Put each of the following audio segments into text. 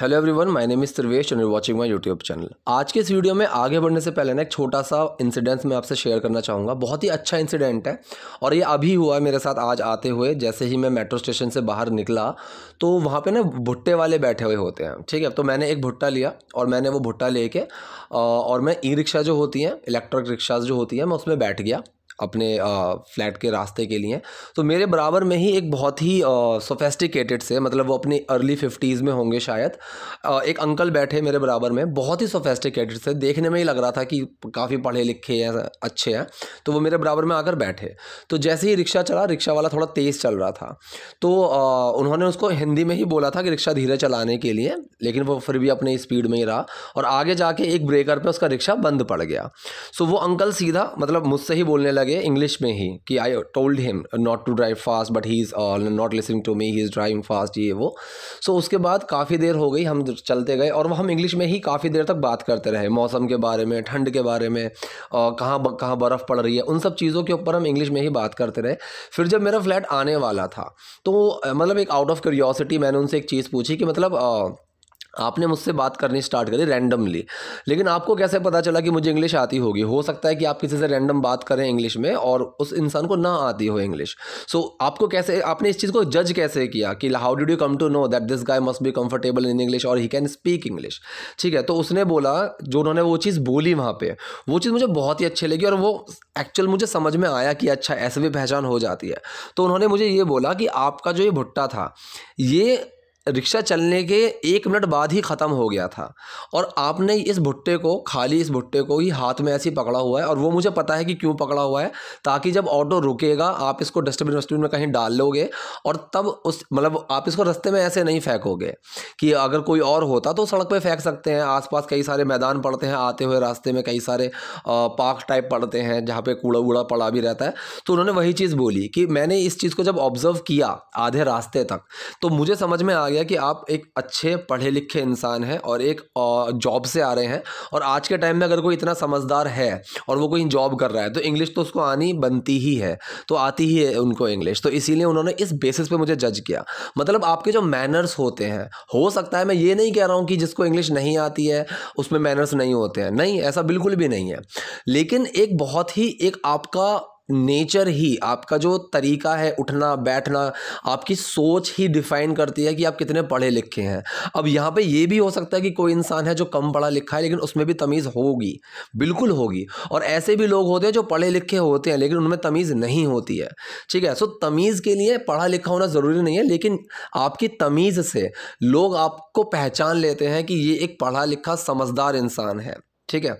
hello everyone my name is Trivesh and watching my YouTube channel आज के इस video में आगे बढ़ने से पहले ना एक छोटा सा इंसिडेंस मैं आपसे शेयर करना चाहूँगा बहुत ही अच्छा इंसिडेंट है और ये अभी हुआ है मेरे साथ आज आते हुए जैसे ही मैं मेट्रो स्टेशन से बाहर निकला तो वहाँ पर ना भुट्टे वाले बैठे हुए होते हैं ठीक है तो मैंने एक भुट्टा लिया और मैंने वो भुट्टा ले के और मैं ई रिक्शा जो होती हैं इलेक्ट्रिक रिक्शाज जो होती हैं मैं उसमें बैठ गया अपने फ्लैट के रास्ते के लिए तो मेरे बराबर में ही एक बहुत ही सोफेस्टिकेटेड से मतलब वो अपनी अर्ली फिफ्टीज़ में होंगे शायद एक अंकल बैठे मेरे बराबर में बहुत ही सोफेस्टिकेटेड से देखने में ही लग रहा था कि काफ़ी पढ़े लिखे हैं अच्छे हैं तो वो मेरे बराबर में आकर बैठे तो जैसे ही रिक्शा चला रिक्शा वाला थोड़ा तेज़ चल रहा था तो उन्होंने उसको हिंदी में ही बोला था कि रिक्शा धीरे चलाने के लिए लेकिन वो फिर भी अपने स्पीड में ही रहा और आगे जाके एक ब्रेकर पर उसका रिक्शा बंद पड़ गया सो वो अंकल सीधा मतलब मुझसे ही बोलने लगे गया इंग्लिश में ही कि I told him not to drive fast but he is not listening to me he is driving fast ये वो सो so, उसके बाद काफ़ी देर हो गई हम चलते गए और वह हम इंग्लिश में ही काफ़ी देर तक बात करते रहे मौसम के बारे में ठंड के बारे में कहाँ कहाँ बर्फ़ पड़ रही है उन सब चीज़ों के ऊपर हम इंग्लिश में ही बात करते रहे फिर जब मेरा फ्लैट आने वाला था तो मतलब एक आउट ऑफ क्यूरियोसिटी मैंने उनसे एक चीज़ पूछी कि मतलब आपने मुझसे बात करनी स्टार्ट करी रैंडमली लेकिन आपको कैसे पता चला कि मुझे इंग्लिश आती होगी हो सकता है कि आप किसी से रैंडम बात करें इंग्लिश में और उस इंसान को ना आती हो इंग्लिश सो so, आपको कैसे आपने इस चीज़ को जज कैसे किया कि how did you come to know that this guy must be comfortable in English और ही कैन स्पीक इंग्लिश ठीक है तो उसने बोला जो उन्होंने वो चीज़ बोली वहाँ पर वो चीज़ मुझे बहुत ही अच्छी लगी और वो एक्चुअल मुझे समझ में आया कि अच्छा ऐसे भी पहचान हो जाती है तो उन्होंने मुझे ये बोला कि आपका जो ये भुट्टा था ये रिक्शा चलने के एक मिनट बाद ही ख़त्म हो गया था और आपने इस भुट्टे को खाली इस भुट्टे को ही हाथ में ऐसे ही पकड़ा हुआ है और वो मुझे पता है कि क्यों पकड़ा हुआ है ताकि जब ऑटो रुकेगा आप इसको डस्टबिन वस्टबिन में कहीं डाल लोगे और तब उस मतलब आप इसको रास्ते में ऐसे नहीं फेंकोगे कि अगर कोई और होता तो सड़क पर फेंक सकते हैं आसपास कई सारे मैदान पड़ते हैं आते हुए रास्ते में कई सारे पार्क टाइप पड़ते हैं जहाँ पर कूड़ा वूड़ा पड़ा भी रहता है तो उन्होंने वही चीज़ बोली कि मैंने इस चीज़ को जब ऑब्ज़र्व किया आधे रास्ते तक तो मुझे समझ में आ गया है कि आप एक अच्छे पढ़े लिखे इंसान हैं और एक जॉब से आ रहे हैं और आज के टाइम में अगर कोई इतना समझदार है और वो कोई जॉब कर रहा है तो इंग्लिश तो उसको आनी बनती ही है तो आती ही है उनको इंग्लिश तो इसीलिए उन्होंने इस बेसिस पे मुझे जज किया मतलब आपके जो मैनर्स होते हैं हो सकता है मैं ये नहीं कह रहा हूँ कि जिसको इंग्लिश नहीं आती है उसमें मैनर्स नहीं होते हैं नहीं ऐसा बिल्कुल भी नहीं है लेकिन एक बहुत ही एक आपका नेचर ही आपका जो तरीका है उठना बैठना आपकी सोच ही डिफाइन करती है कि आप कितने पढ़े लिखे हैं अब यहाँ पे ये भी हो सकता है कि कोई इंसान है जो कम पढ़ा लिखा है लेकिन उसमें भी तमीज़ होगी बिल्कुल होगी और ऐसे भी लोग होते हैं जो पढ़े लिखे होते हैं लेकिन उनमें तमीज़ नहीं होती है ठीक है सो तमीज़ के लिए पढ़ा लिखा होना ज़रूरी नहीं है लेकिन आपकी तमीज़ से लोग आपको पहचान लेते हैं कि ये एक पढ़ा लिखा समझदार इंसान है ठीक है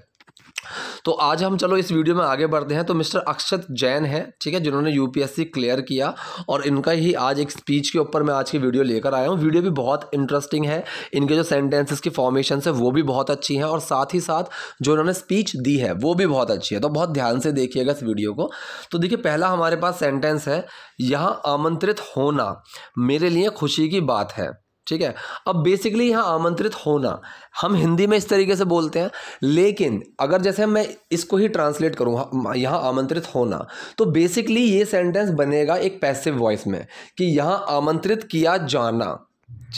तो आज हम चलो इस वीडियो में आगे बढ़ते हैं तो मिस्टर अक्षत जैन है ठीक है जिन्होंने यूपीएससी क्लियर किया और इनका ही आज एक स्पीच के ऊपर मैं आज की वीडियो लेकर आया हूँ वीडियो भी बहुत इंटरेस्टिंग है इनके जो सेंटेंसेस की फॉर्मेशन है वो भी बहुत अच्छी हैं और साथ ही साथ जो इन्होंने स्पीच दी है वो भी बहुत अच्छी है तो बहुत ध्यान से देखिएगा इस वीडियो को तो देखिए पहला हमारे पास सेंटेंस है यहाँ आमंत्रित होना मेरे लिए खुशी की बात है ठीक है अब बेसिकली यहाँ आमंत्रित होना हम हिंदी में इस तरीके से बोलते हैं लेकिन अगर जैसे मैं इसको ही ट्रांसलेट करूँ यहाँ आमंत्रित होना तो बेसिकली ये सेंटेंस बनेगा एक पैसिव वॉइस में कि यहाँ आमंत्रित किया जाना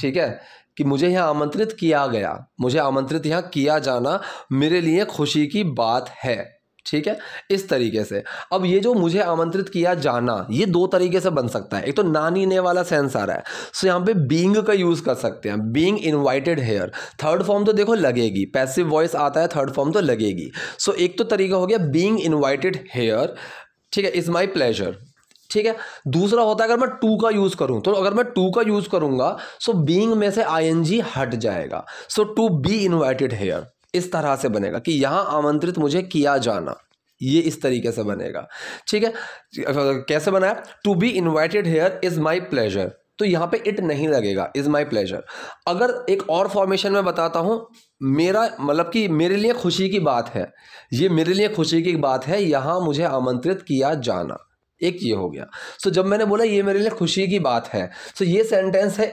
ठीक है कि मुझे यहाँ आमंत्रित किया गया मुझे आमंत्रित यहाँ किया जाना मेरे लिए खुशी की बात है ठीक है इस तरीके से अब ये जो मुझे आमंत्रित किया जाना ये दो तरीके से बन सकता है एक तो नानी ने वाला सेंस आ रहा है सो यहाँ पे बींग का यूज़ कर सकते हैं being invited here third form तो देखो लगेगी पैसिव वॉइस आता है थर्ड फॉर्म तो लगेगी सो एक तो तरीका हो गया बींग इन्वाइटेड हेयर ठीक है इज़ माई प्लेजर ठीक है दूसरा होता है अगर मैं टू का यूज़ करूं तो अगर मैं टू का यूज़ करूंगा सो बींग में से आई हट जाएगा so to be invited here इस तरह से बनेगा कि यहाँ आमंत्रित मुझे किया जाना ये इस तरीके से बनेगा ठीक है कैसे बनाया to be invited here is my pleasure तो यहाँ पे इट नहीं लगेगा इज़ माई प्लेजर अगर एक और फॉर्मेशन में बताता हूँ मेरा मतलब कि मेरे लिए खुशी की बात है ये मेरे लिए खुशी की बात है यहाँ मुझे आमंत्रित किया जाना एक ये हो गया सो so, जब मैंने बोला ये मेरे लिए खुशी की बात है सो so, ये सेंटेंस है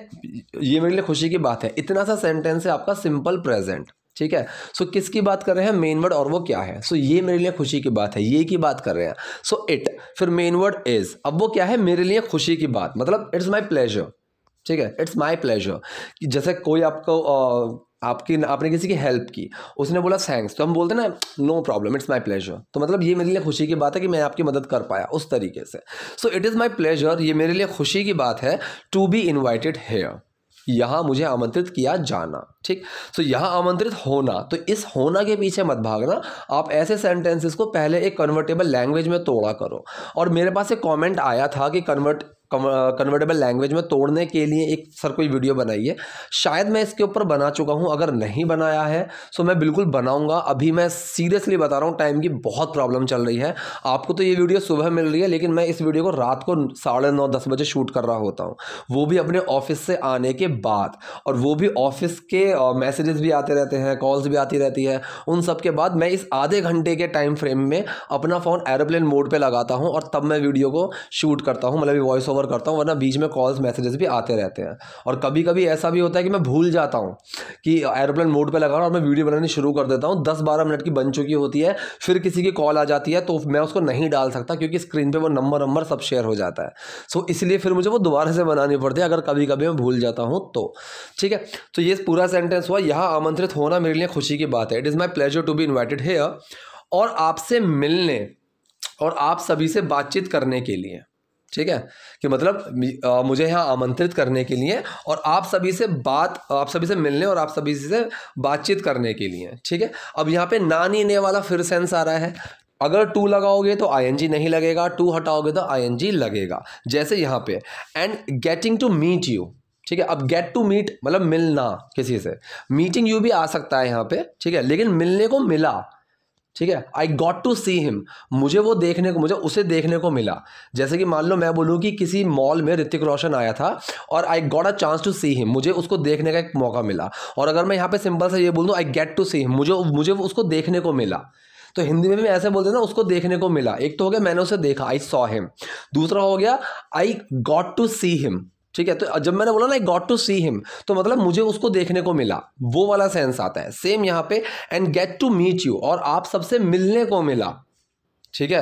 ये मेरे लिए खुशी की बात है इतना सा सेंटेंस है आपका सिंपल प्रेजेंट ठीक है सो so, किसकी बात कर रहे हैं मेन वर्ड और वो क्या है सो so, ये मेरे लिए खुशी की बात है ये की बात कर रहे हैं सो so, इट फिर मेन वर्ड इज अब वो क्या है मेरे लिए खुशी की बात मतलब इट्स माई प्लेजर ठीक है इट्स माई प्लेजर कि जैसे कोई आपको आपकी आपने किसी की हेल्प की उसने बोला थैंक्स तो हम बोलते हैं ना no problem it's my pleasure तो मतलब ये मेरे लिए खुशी की बात है कि मैं आपकी मदद कर पाया उस तरीके से so it is my pleasure ये मेरे लिए खुशी की बात है टू बी इन्वाइटेड हेयर यहां मुझे आमंत्रित किया जाना ठीक सो यहां आमंत्रित होना तो इस होना के पीछे मत भागना आप ऐसे सेंटेंसेस को पहले एक कन्वर्टेबल लैंग्वेज में तोड़ा करो और मेरे पास एक कमेंट आया था कि कन्वर्ट कन्वर्टेबल लैंग्वेज में तोड़ने के लिए एक सर कोई वीडियो बनाई है शायद मैं इसके ऊपर बना चुका हूँ अगर नहीं बनाया है सो तो मैं बिल्कुल बनाऊँगा अभी मैं सीरियसली बता रहा हूँ टाइम की बहुत प्रॉब्लम चल रही है आपको तो ये वीडियो सुबह मिल रही है लेकिन मैं इस वीडियो को रात को साढ़े नौ दस बजे शूट कर रहा होता हूँ वो भी अपने ऑफिस से आने के बाद और वो भी ऑफिस के मैसेजेस भी आते रहते हैं कॉल्स भी आती रहती है उन सब के बाद मैं इस आधे घंटे के टाइम फ्रेम में अपना फ़ोन एरोप्लेन मोड पर लगाता हूँ और तब मैं वीडियो को शूट करता हूँ मतलब वॉइस ओवर कवर करता हूँ वरना बीच में कॉल्स मैसेजेस भी आते रहते हैं और कभी कभी ऐसा भी होता है कि मैं भूल जाता हूँ कि एरोप्लेन मोड पर लगा रहा और मैं वीडियो बनानी शुरू कर देता हूँ दस बारह मिनट की बन चुकी होती है फिर किसी की कॉल आ जाती है तो मैं उसको नहीं डाल सकता क्योंकि स्क्रीन पर वो नंबर नंबर सब शेयर हो जाता है सो इसलिए फिर मुझे वो दोबारा से बनानी पड़ती है अगर कभी कभी मैं भूल जाता हूँ तो ठीक है तो ये पूरा सेंटेंस हुआ यहाँ आमंत्रित होना मेरे लिए खुशी की बात है it is my pleasure to be invited here और आपसे मिलने और आप सभी से बातचीत करने के लिए ठीक है कि मतलब मुझे यहाँ आमंत्रित करने के लिए और आप सभी से बात आप सभी से मिलने और आप सभी से बातचीत करने के लिए ठीक है अब यहाँ पे नानी ने वाला फिर सेंस आ रहा है अगर टू लगाओगे तो आई नहीं लगेगा टू हटाओगे तो आई लगेगा जैसे यहाँ पे and getting to meet you ठीक है अब गेट टू मीट मतलब मिलना किसी से मीटिंग यू भी आ सकता है यहाँ पे ठीक है लेकिन मिलने को मिला ठीक है I got to see him मुझे वो देखने को मुझे उसे देखने को मिला जैसे कि मान लो मैं बोलूँ कि किसी मॉल में ऋतिक रोशन आया था और I got a chance to see him मुझे उसको देखने का एक मौका मिला और अगर मैं यहाँ पे सिंपल से ये बोल दूँ I get to see him मुझे मुझे उसको देखने को मिला तो हिंदी में भी ऐसे बोलते हैं ना उसको देखने को मिला एक तो हो गया मैंने उसे देखा आई सॉ हिम दूसरा हो गया I got to see him ठीक है तो जब मैंने बोला ना I got to see him तो मतलब मुझे उसको देखने को मिला वो वाला सेंस आता है सेम यहां पे and get to meet you और आप सबसे मिलने को मिला ठीक है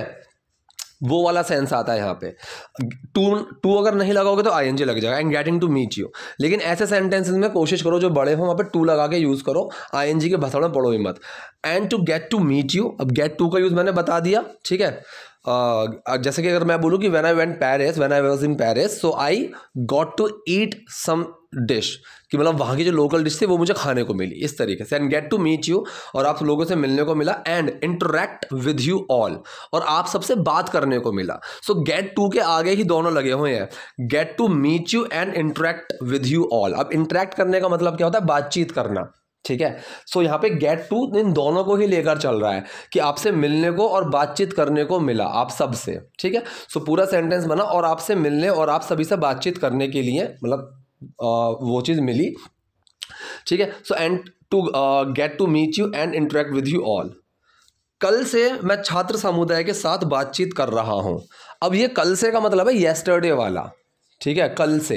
वो वाला सेंस आता है यहाँ पे टू टू अगर नहीं लगाओगे तो आई लग जाएगा and getting to meet you लेकिन ऐसे सेंटेंसेस में कोशिश करो जो बड़े हो वहाँ पे टू लगा के यूज़ करो आई के भसड़ में पढ़ो ही and to get to meet you अब गेट टू का यूज़ मैंने बता दिया ठीक है जैसे कि अगर मैं बोलूँ कि when I went Paris when I was in Paris so I got to eat some dish कि मतलब वहाँ की जो लोकल डिश थी वो मुझे खाने को मिली इस तरीके से and get to meet you और आप लोगों से मिलने को मिला and interact with you all और आप सबसे बात करने को मिला सो गेट टू के आगे ही दोनों लगे हुए हैं get to meet you and interact with you all अब इंटरेक्ट करने का मतलब क्या होता है बातचीत करना ठीक है सो so, यहाँ पे गेट टू इन दोनों को ही लेकर चल रहा है कि आपसे मिलने को और बातचीत करने को मिला आप सब से ठीक है सो so, पूरा सेंटेंस बना और आपसे मिलने और आप सभी से बातचीत करने के लिए मतलब वो चीज़ मिली ठीक है so and to get to meet you and interact with you all कल से मैं छात्र समुदाय के साथ बातचीत कर रहा हूँ अब ये कल से का मतलब है येस्टरडे वाला ठीक है कल से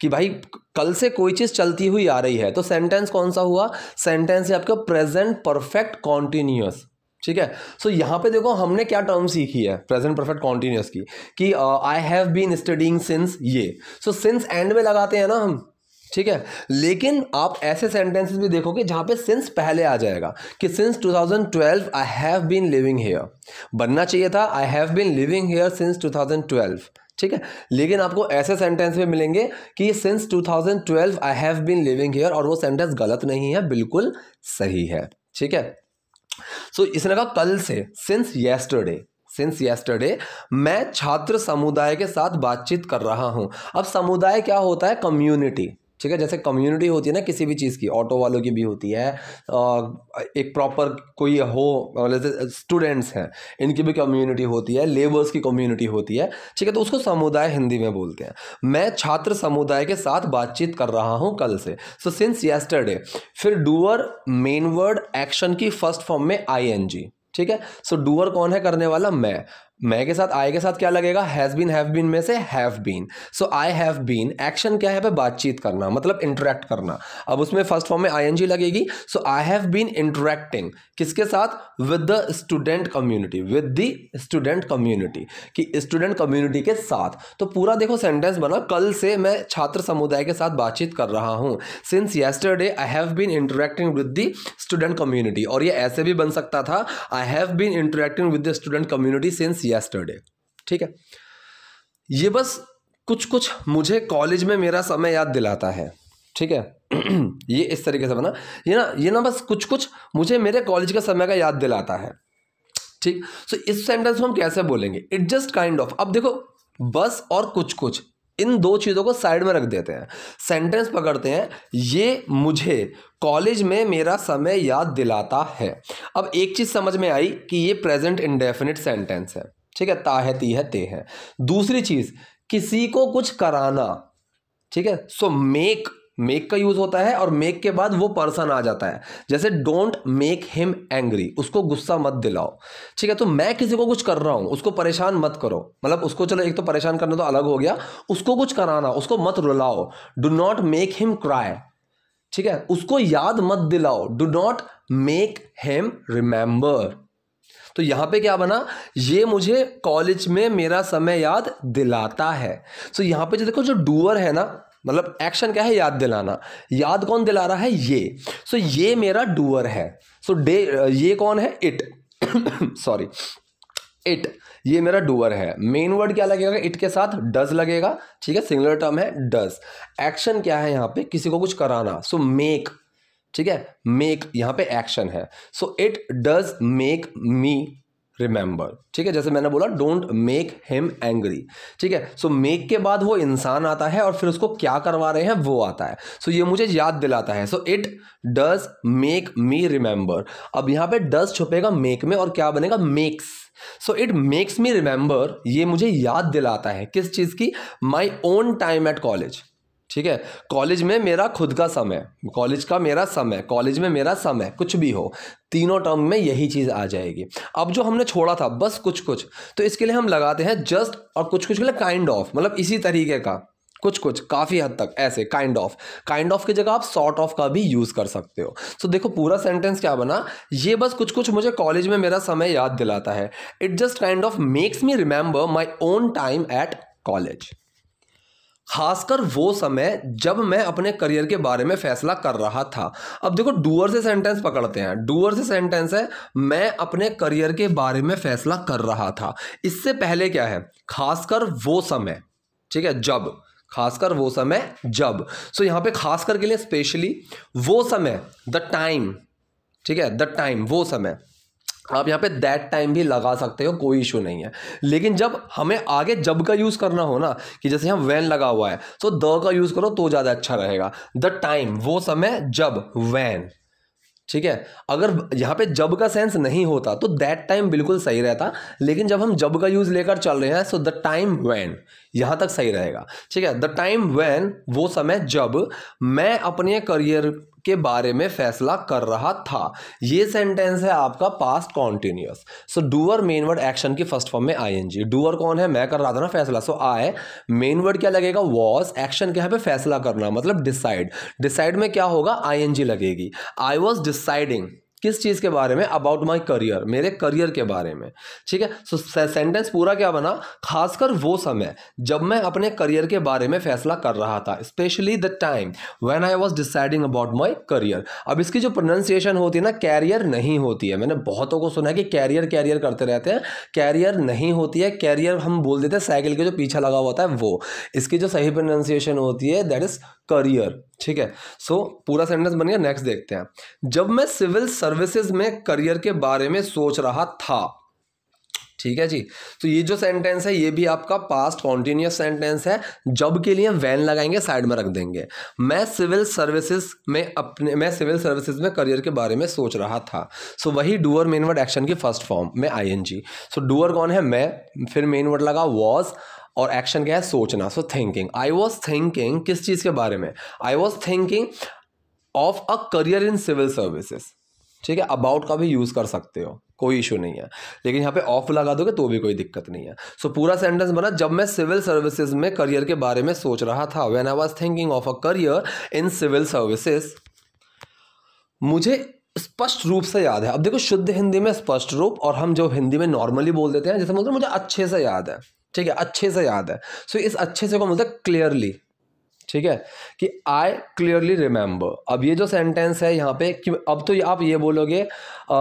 कि भाई कल से कोई चीज़ चलती हुई आ रही है तो सेंटेंस कौन सा हुआ सेंटेंस है आपका प्रेजेंट परफेक्ट कॉन्टिन्यूस ठीक है सो so, यहाँ पे देखो हमने क्या टर्म सीखी है प्रेजेंट परफेक्ट कॉन्टिन्यूस की कि I have been studying since ये सो सिंस एंड में लगाते हैं ना हम ठीक है लेकिन आप ऐसे सेंटेंसेस भी देखोगे जहाँ पे सिंस पहले आ जाएगा कि since 2012 I have been living here बनना चाहिए था I have been living here since 2012 ठीक है लेकिन आपको ऐसे सेंटेंस में मिलेंगे कि since 2012 I have been living here और वो सेंटेंस गलत नहीं है बिल्कुल सही है ठीक है सो so, इसने कहा कल से सिंस येस्टरडे सिंस येस्टरडे मैं छात्र समुदाय के साथ बातचीत कर रहा हूं अब समुदाय क्या होता है कम्युनिटी ठीक है जैसे कम्युनिटी होती है ना किसी भी चीज़ की ऑटो वालों की भी होती है एक प्रॉपर कोई हो जैसे स्टूडेंट्स हैं इनकी भी कम्युनिटी होती है लेबर्स की कम्युनिटी होती है ठीक है तो उसको समुदाय हिंदी में बोलते हैं मैं छात्र समुदाय के साथ बातचीत कर रहा हूँ कल से सो सिंस यस्टरडे फिर डूअर मेन वर्ड एक्शन की फर्स्ट फॉर्म में आई ठीक है सो so, डूअर कौन है करने वाला मैं मैं के साथ आई के साथ क्या लगेगा हैज़ बीन हैव बीन में से have been so I have been action क्या है पे बातचीत करना मतलब इंटरेक्ट करना अब उसमें फर्स्ट फॉर्म में आईएनजी लगेगी so I have been interacting किसके साथ with the student community with the student community कि स्टूडेंट कम्युनिटी के साथ तो पूरा देखो सेंटेंस बना कल से मैं छात्र समुदाय के साथ बातचीत कर रहा हूँ since yesterday I have been interacting with the student community और ये ऐसे भी बन सकता था I have been interacting with the student community since yesterday ठीक है ये बस कुछ कुछ मुझे कॉलेज में मेरा समय याद दिलाता है ठीक है ये इस तरीके से बना ये ना ये ना बस कुछ कुछ मुझे मेरे कॉलेज का समय का याद दिलाता है ठीक सो so, इस सेंटेंस को हम कैसे बोलेंगे इट जस्ट काइंड ऑफ अब देखो बस और कुछ कुछ इन दो चीज़ों को साइड में रख देते हैं सेंटेंस पकड़ते हैं ये मुझे कॉलेज में मेरा समय याद दिलाता है अब एक चीज़ समझ में आई कि ये प्रेजेंट इंडेफिनिट सेंटेंस है ठीक है ती है ते है दूसरी चीज़ किसी को कुछ कराना ठीक है सो मेक मेक का यूज होता है और मेक के बाद वो पर्सन आ जाता है जैसे डोंट मेक हिम एंग्री उसको गुस्सा मत दिलाओ ठीक है तो मैं किसी को कुछ कर रहा हूं उसको परेशान मत करो मतलब उसको चलो एक तो परेशान करना तो अलग हो गया उसको कुछ कराना उसको मत रुलाओ do not make him cry ठीक है उसको याद मत दिलाओ do not make him remember तो यहां पे क्या बना ये मुझे कॉलेज में मेरा समय याद दिलाता है सो यहां यहाँ पे जो देखो जो डूअर है ना मतलब एक्शन क्या है याद दिलाना याद कौन दिला रहा है ये सो ये मेरा डूअर है सो डे ये कौन है इट सॉरी इट ये मेरा डूअर है मेन वर्ड क्या लगेगा इट के साथ डज लगेगा ठीक है सिंगुलर टर्म है डज एक्शन क्या है यहाँ पे किसी को कुछ कराना सो so मेक ठीक है मेक यहाँ पे एक्शन है so it does make me remember ठीक है जैसे मैंने बोला डोंट मेक हिम एंग्री ठीक है सो मेक के बाद वो इंसान आता है और फिर उसको क्या करवा रहे हैं वो आता है सो so, ये मुझे याद दिलाता है so it does make me remember अब यहाँ पे डज छुपेगा मेक में और क्या बनेगा makes so it makes me remember ये मुझे याद दिलाता है किस चीज़ की my own time at college ठीक है कॉलेज में मेरा खुद का समय कॉलेज का मेरा समय कॉलेज में मेरा समय कुछ भी हो तीनों टर्म में यही चीज़ आ जाएगी अब जो हमने छोड़ा था बस कुछ कुछ तो इसके लिए हम लगाते हैं जस्ट और कुछ कुछ के लिए काइंड ऑफ मतलब इसी तरीके का कुछ कुछ काफ़ी हद तक ऐसे काइंड ऑफ काइंड ऑफ की जगह आप सॉर्ट ऑफ का भी यूज़ कर सकते हो सो so, देखो पूरा सेंटेंस क्या बना ये बस कुछ कुछ मुझे कॉलेज में मेरा समय याद दिलाता है it just kind of makes me remember my own time at college खासकर वो समय जब मैं अपने करियर के बारे में फैसला कर रहा था अब देखो डूअर से सेंटेंस पकड़ते हैं डूअर से सेंटेंस है मैं अपने करियर के बारे में फैसला कर रहा था इससे पहले क्या है खासकर वो समय ठीक है जब खासकर वो समय जब सो so, यहाँ पे खासकर के लिए स्पेशली वो समय द टाइम ठीक है द टाइम वो समय आप यहाँ पे दैट टाइम भी लगा सकते हो कोई इशू नहीं है लेकिन जब हमें आगे जब का यूज़ करना हो ना कि जैसे यहाँ वैन लगा हुआ है तो द का यूज़ करो तो ज़्यादा अच्छा रहेगा द टाइम वो समय जब वैन ठीक है अगर यहाँ पे जब का सेंस नहीं होता तो दैट टाइम बिल्कुल सही रहता लेकिन जब हम जब का यूज़ लेकर चल रहे हैं सो द टाइम वैन यहाँ तक सही रहेगा ठीक है द टाइम वैन वो समय जब मैं अपने करियर के बारे में फैसला कर रहा था ये सेंटेंस है आपका past continuous so doer main word action की फर्स्ट फॉर्म में आईएनजी डूअर कौन है मैं कर रहा था ना फैसला सो आए मेन वर्ड क्या लगेगा वॉज एक्शन के यहाँ पे फैसला करना मतलब डिसाइड डिसाइड में क्या होगा आईएनजी लगेगी आई वॉज डिसाइडिंग किस चीज़ के बारे में अबाउट माई करियर मेरे करियर के बारे में ठीक है सो so, सेंटेंस पूरा क्या बना खासकर वो समय जब मैं अपने करियर के बारे में फैसला कर रहा था specially the time when I was deciding about my career अब इसकी जो प्रोनाउंसिएशन होती है ना कैरियर नहीं होती है मैंने बहुतों को सुना है कि कैरियर कैरियर करते रहते हैं कैरियर नहीं होती है कैरियर हम बोल देते हैं साइकिल के जो पीछे लगा हुआ होता है वो इसकी जो सही प्रोनाउंसिएशन होती है दैट इज़ करियर ठीक है सो so, पूरा सेंटेंस बन गया नेक्स्ट देखते हैं जब मैं सिविल सर्विस सर्विसेज में करियर के बारे में सोच रहा था ठीक है जी तो ये जो सेंटेंस है ये भी आपका पास्ट कॉन्टिन्यूस सेंटेंस है जब के लिए वैन लगाएंगे साइड में रख देंगे मैं सिविल सर्विसेज में अपने मैं सिविल सर्विसेज में करियर के बारे में सोच रहा था सो so, वही डूअर मेन वर्ड एक्शन की फर्स्ट फॉर्म में I N G so doer कौन है मैं फिर मेन वर्ड लगा वॉज और एक्शन क्या है सोचना so thinking I was thinking किस चीज़ के बारे में I was thinking of a career in civil services ठीक है अबाउट का भी यूज़ कर सकते हो कोई इशू नहीं है लेकिन यहाँ पे ऑफ लगा दोगे तो भी कोई दिक्कत नहीं है सो so, पूरा सेंटेंस बना जब मैं सिविल सर्विसेज में करियर के बारे में सोच रहा था when I was thinking of a career in civil services मुझे स्पष्ट रूप से याद है अब देखो शुद्ध हिंदी में स्पष्ट रूप और हम जो हिंदी में नॉर्मली बोल देते हैं जैसे बोलते मुझे अच्छे से याद है ठीक है अच्छे से याद है सो so, इस अच्छे से को मतलब क्लियरली ठीक है कि आई क्लियरली रिमेंबर अब ये जो सेंटेंस है यहाँ पे कि अब तो आप ये बोलोगे आ,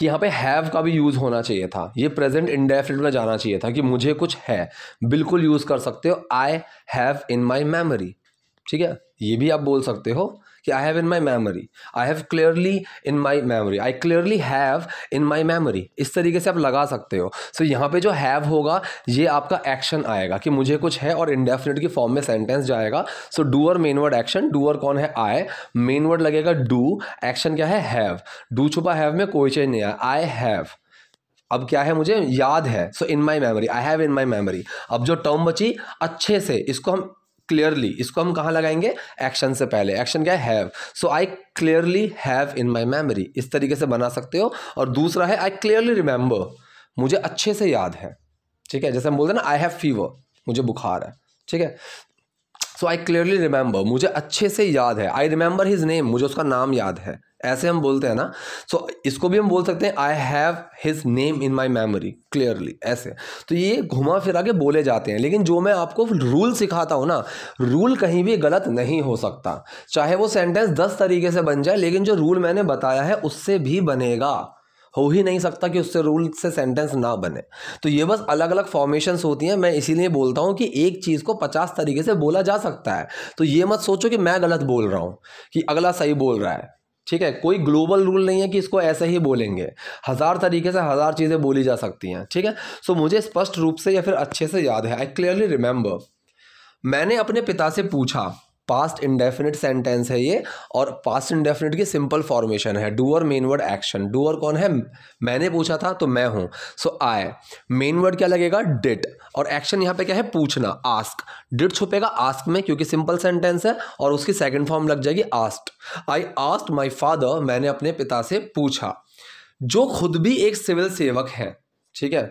कि यहाँ पे हैव का भी यूज़ होना चाहिए था ये प्रेजेंट इंडेफिनिट में जाना चाहिए था कि मुझे कुछ है बिल्कुल यूज़ कर सकते हो आई हैव इन माई मेमोरी ठीक है ये भी आप बोल सकते हो कि I have in my memory I have clearly in my memory I clearly have in my memory इस तरीके से आप लगा सकते हो सो so, यहाँ पे जो हैव होगा ये आपका एक्शन आएगा कि मुझे कुछ है और इनडेफिनेट की फॉर्म में सेंटेंस जाएगा so doer main word action doer कौन है आई मेन वर्ड लगेगा डू एक्शन क्या है हैव डू छुपा हैव में कोई चेंज नहीं आया आई हैव अब क्या है मुझे याद है so in my memory I have in my memory अब जो टर्म बची अच्छे से इसको हम क्लियरली इसको हम कहाँ लगाएंगे एक्शन से पहले एक्शन क्या है have so I clearly have in my memory इस तरीके से बना सकते हो और दूसरा है आई क्लियरली रिमेंबर मुझे अच्छे से याद है ठीक है जैसे हम बोलते हैं ना आई हैव फीवर मुझे बुखार है ठीक है सो आई क्लियरली रिमेंबर मुझे अच्छे से याद है आई रिमेंबर हिज नेम मुझे उसका नाम याद है ऐसे हम बोलते हैं ना सो so, इसको भी हम बोल सकते हैं I have his name in my memory clearly ऐसे तो ये घुमा फिरा के बोले जाते हैं लेकिन जो मैं आपको रूल सिखाता हूँ ना रूल कहीं भी गलत नहीं हो सकता चाहे वो सेंटेंस दस तरीके से बन जाए लेकिन जो रूल मैंने बताया है उससे भी बनेगा हो ही नहीं सकता कि उससे रूल से सेंटेंस ना बने तो ये बस अलग अलग फॉर्मेशंस होती हैं मैं इसीलिए बोलता हूँ कि एक चीज़ को पचास तरीके से बोला जा सकता है तो ये मत सोचो कि मैं गलत बोल रहा हूँ कि अगला सही बोल रहा है ठीक है कोई ग्लोबल रूल नहीं है कि इसको ऐसे ही बोलेंगे हज़ार तरीके से हज़ार चीज़ें बोली जा सकती हैं ठीक है सो मुझे स्पष्ट रूप से या फिर अच्छे से याद है आई क्लियरली रिमेंबर मैंने अपने पिता से पूछा पास्ट इंडेफिनिट सेंटेंस है ये और पास्ट इंडेफिनिट की सिंपल फॉर्मेशन है doer main word action doer कौन है मैंने पूछा था तो मैं हूँ सो आई मेन वर्ड क्या लगेगा डिट और एक्शन यहाँ पे क्या है पूछना आस्क डिड छुपेगा आस्क में क्योंकि सिंपल सेंटेंस है और उसकी सेकंड फॉर्म लग जाएगी asked I asked my father मैंने अपने पिता से पूछा जो खुद भी एक सिविल सेवक है ठीक है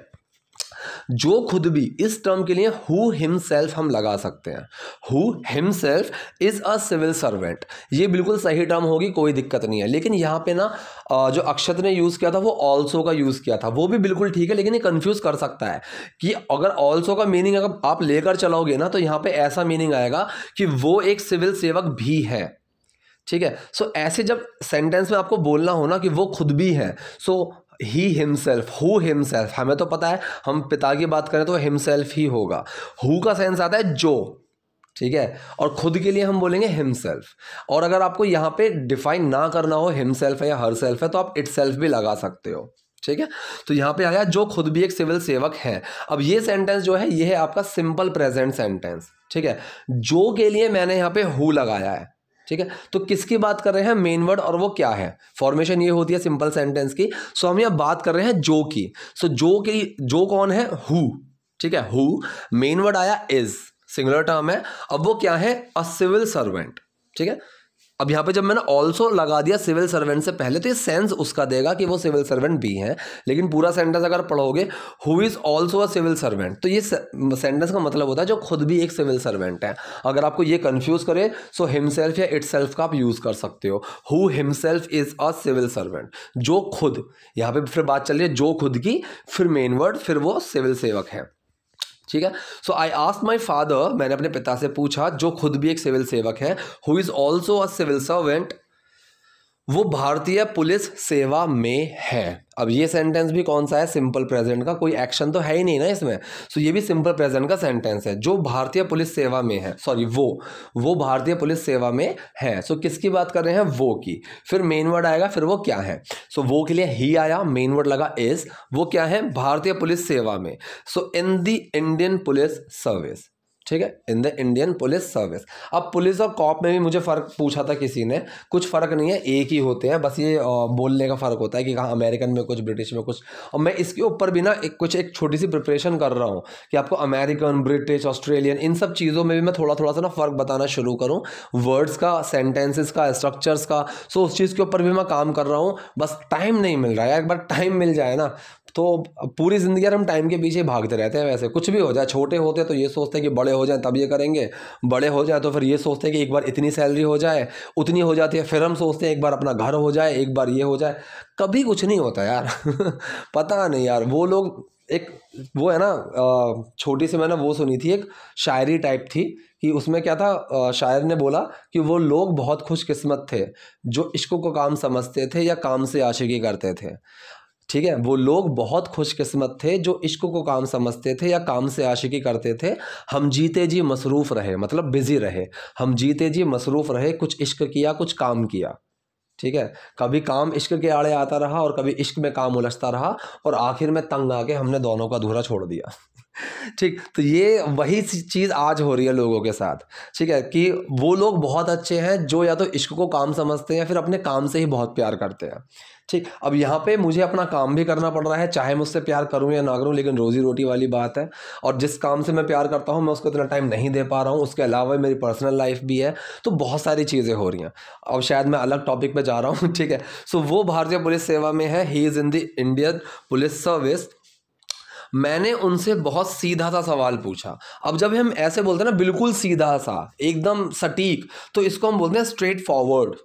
जो खुद भी इस टर्म के लिए हु हिमसेल्फ हम लगा सकते हैं who himself is a civil servant ये बिल्कुल सही टर्म होगी कोई दिक्कत नहीं है लेकिन यहाँ पे ना जो अक्षत ने यूज़ किया था वो ऑल्सो का यूज़ किया था वो भी बिल्कुल ठीक है लेकिन ये कन्फ्यूज़ कर सकता है कि अगर ऑल्सो का मीनिंग अगर आप लेकर चलाओगे ना तो यहाँ पर ऐसा मीनिंग आएगा कि वो एक सिविल सेवक भी है ठीक है सो so, ऐसे जब सेंटेंस में आपको बोलना हो ना कि वो खुद भी है so so, he himself who himself हमें तो पता है हम पिता की बात करें तो हिमसेल्फ ही होगा हु का सेंस आता है जो ठीक है और खुद के लिए हम बोलेंगे हिमसेल्फ और अगर आपको यहाँ पे डिफाइन ना करना हो हिमसेल्फ है या हर सेल्फ है तो आप इट सेल्फ भी लगा सकते हो ठीक है तो यहाँ पे आया जो खुद भी एक सिविल सेवक है अब ये सेंटेंस जो है ये है आपका सिंपल प्रेजेंट सेंटेंस ठीक है जो के लिए मैंने यहाँ पे हु लगाया है ठीक है तो किसकी बात कर रहे हैं मेन वर्ड और वो क्या है फॉर्मेशन ये होती है सिंपल सेंटेंस की सो हम यहाँ बात कर रहे हैं जो की सो so, जो की जो कौन है हु ठीक है हु मेन वर्ड आया इज सिंगुलर टर्म है अब वो क्या है अ सिविल सर्वेंट ठीक है अब यहाँ पे जब मैंने ऑल्सो लगा दिया सिविल सर्वेंट से पहले तो ये सेंस उसका देगा कि वो सिविल सर्वेंट भी हैं लेकिन पूरा सेंटेंस अगर पढ़ोगे who is also a civil servant तो ये सेंटेंस का मतलब होता है जो खुद भी एक सिविल सर्वेंट है अगर आपको ये कन्फ्यूज़ करे सो हिमसेल्फ या इट का आप यूज़ कर सकते हो who himself is a civil servant जो खुद यहाँ पर फिर बात चल रही है जो खुद की फिर मेन वर्ड फिर वो सिविल सेवक है ठीक है सो आई आस्क माई फादर मैंने अपने पिता से पूछा जो खुद भी एक सिविल सेवक है who is also a civil servant वो भारतीय पुलिस सेवा में है अब ये सेंटेंस भी कौन सा है सिंपल प्रेजेंट का कोई एक्शन तो है ही नहीं ना इसमें सो so ये भी सिंपल प्रेजेंट का सेंटेंस है जो भारतीय पुलिस सेवा में है सॉरी वो वो भारतीय पुलिस सेवा में है सो so किसकी बात कर रहे हैं वो की फिर मेन वर्ड आएगा फिर वो क्या है सो so वो के लिए ही आया मेन वर्ड लगा इज वो क्या है भारतीय पुलिस सेवा में so in the Indian police service ठीक है in the Indian police service अब पुलिस और कॉप में भी मुझे फ़र्क पूछा था किसी ने कुछ फ़र्क नहीं है एक ही होते हैं बस ये बोलने का फ़र्क होता है कि कहाँ अमेरिकन में कुछ ब्रिटिश में कुछ और मैं इसके ऊपर भी ना एक कुछ एक छोटी सी प्रिपरेशन कर रहा हूँ कि आपको अमेरिकन ब्रिटिश ऑस्ट्रेलियन इन सब चीज़ों में भी मैं थोड़ा थोड़ा सा ना फ़र्क बताना शुरू करूँ वर्ड्स का सेंटेंसेस का स्ट्रक्चर्स का सो उस चीज़ के ऊपर भी मैं काम कर रहा हूँ बस टाइम नहीं मिल रहा है एक बार टाइम मिल जाए ना तो पूरी ज़िंदगी हम टाइम के पीछे भागते रहते हैं वैसे कुछ भी हो जाए छोटे होते तो ये सोचते हैं कि बड़े हो जाएं तब ये करेंगे बड़े हो जाए तो फिर ये सोचते हैं कि एक बार इतनी सैलरी हो जाए उतनी हो जाती है फिर हम सोचते हैं एक बार अपना घर हो जाए एक बार ये हो जाए कभी कुछ नहीं होता यार पता नहीं यार वो लोग एक वो है ना छोटी सी मैंने वो सुनी थी एक शायरी टाइप थी कि उसमें क्या था शायर ने बोला कि वो लोग बहुत खुशकिस्मत थे जो इश्क को काम समझते थे या काम से आशिकी करते थे ठीक है वो लोग बहुत खुशकिस्मत थे जो इश्क को काम समझते थे या काम से आशिकी करते थे हम जीते जी मसरूफ़ रहे मतलब बिज़ी रहे हम जीते जी मसरूफ़ रहे कुछ इश्क किया कुछ काम किया ठीक है कभी काम इश्क के आड़े आता रहा और कभी इश्क में काम उलझता रहा और आखिर में तंग आके हमने दोनों का अधूरा छोड़ दिया ठीक तो ये वही चीज़ आज हो रही है लोगों के साथ ठीक है कि वो लोग बहुत अच्छे हैं जो या तो इश्क को काम समझते हैं या फिर अपने काम से ही बहुत प्यार करते हैं ठीक अब यहाँ पे मुझे अपना काम भी करना पड़ रहा है चाहे मुझसे प्यार करूँ या ना करूँ लेकिन रोज़ी रोटी वाली बात है और जिस काम से मैं प्यार करता हूँ मैं उसको इतना टाइम नहीं दे पा रहा हूँ उसके अलावा मेरी पर्सनल लाइफ भी है तो बहुत सारी चीज़ें हो रही हैं अब शायद मैं अलग टॉपिक पर जा रहा हूँ ठीक है सो वो भारतीय पुलिस सेवा में है he is in the Indian police service मैंने उनसे बहुत सीधा सा सवाल पूछा अब जब हम ऐसे बोलते हैं ना बिल्कुल सीधा सा एकदम सटीक तो इसको हम बोलते हैं स्ट्रेट फॉरवर्ड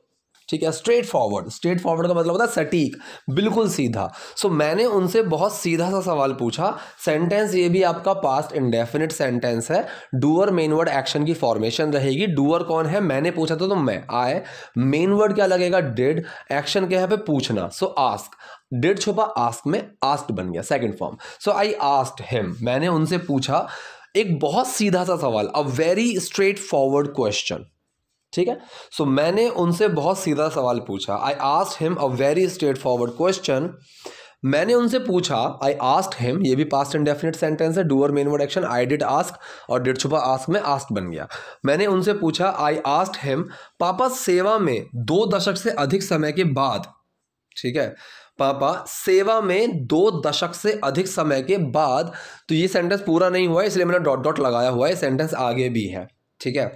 ठीक है स्ट्रेट फॉरवर्ड स्ट्रेट फॉरवर्ड का मतलब होता है सटीक बिल्कुल सीधा सो so, मैंने उनसे बहुत सीधा सा सवाल पूछा सेंटेंस ये भी आपका पास्ट इंडेफिनिट सेंटेंस है डूअर मेन वर्ड एक्शन की फॉर्मेशन रहेगी डूअर कौन है मैंने पूछा था तो मैं आए मेन वर्ड क्या लगेगा डेड एक्शन क्या है पे पूछना सो आस्क डेड छुपा आस्क में आस्ट बन गया second form so I asked him मैंने उनसे पूछा एक बहुत सीधा सा सवाल a very straightforward question ठीक है सो so, मैंने उनसे बहुत सीधा सवाल पूछा I asked him a very straightforward question मैंने उनसे पूछा आई आस्ट हिम ये भी पास्ट एंड डेफिनेट सेंटेंस है डू और main word action I did ask और डिड छुपा आस्क में आस्ट बन गया मैंने उनसे पूछा आई आस्ट हिम पापा सेवा में दो दशक से अधिक समय के बाद ठीक है पापा सेवा में दो दशक से अधिक समय के बाद तो ये सेंटेंस पूरा नहीं हुआ इसलिए मैंने डॉट डॉट लगाया हुआ है सेंटेंस आगे भी है ठीक है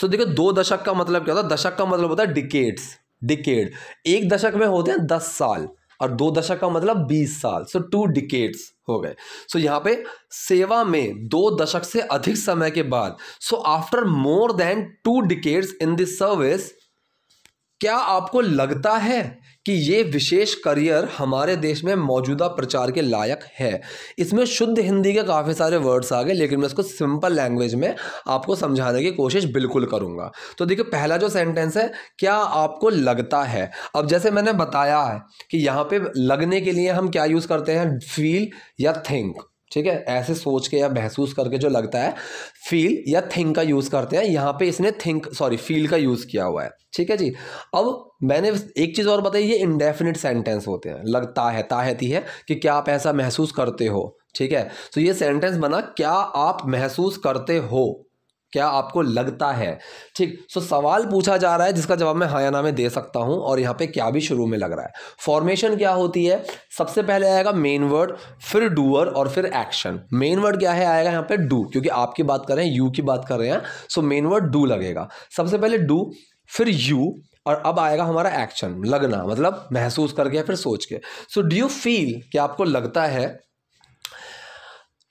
तो देखो दो दशक का मतलब क्या होता है दशक का मतलब होता है डिकेट्स डिकेड एक दशक में होते हैं दस साल और दो दशक का मतलब बीस साल सो टू डिकेट्स हो गए सो so, यहाँ पे सेवा में दो दशक से अधिक समय के बाद so after more than two decades in this service क्या आपको लगता है कि ये विशेष करियर हमारे देश में मौजूदा प्रचार के लायक है इसमें शुद्ध हिंदी के काफ़ी सारे वर्ड्स आ गए लेकिन मैं इसको सिंपल लैंग्वेज में आपको समझाने की कोशिश बिल्कुल करूँगा तो देखिए पहला जो सेंटेंस है क्या आपको लगता है अब जैसे मैंने बताया है कि यहाँ पे लगने के लिए हम क्या यूज़ करते हैं फील या थिंक ठीक है ऐसे सोच के या महसूस करके जो लगता है फील या थिंक का यूज़ करते हैं यहाँ पे इसने थिंक सॉरी फील का यूज़ किया हुआ है ठीक है जी अब मैंने एक चीज़ और बताई ये इंडेफिनिट सेंटेंस होते हैं लगता है ताहती है कि क्या आप ऐसा महसूस करते हो ठीक है तो ये सेंटेंस बना क्या आप महसूस करते हो क्या आपको लगता है ठीक सो so, सवाल पूछा जा रहा है जिसका जवाब मैं हायाना में दे सकता हूं और यहाँ पे क्या भी शुरू में लग रहा है फॉर्मेशन क्या होती है सबसे पहले आएगा मेन वर्ड फिर डूअर और फिर एक्शन मेन वर्ड क्या है आएगा यहाँ पे डू क्योंकि आपकी बात कर रहे हैं यू की बात कर रहे हैं सो मेन वर्ड डू लगेगा सबसे पहले डू फिर यू और अब आएगा हमारा एक्शन लगना मतलब महसूस करके फिर सोच के सो डू यू फील क्या आपको लगता है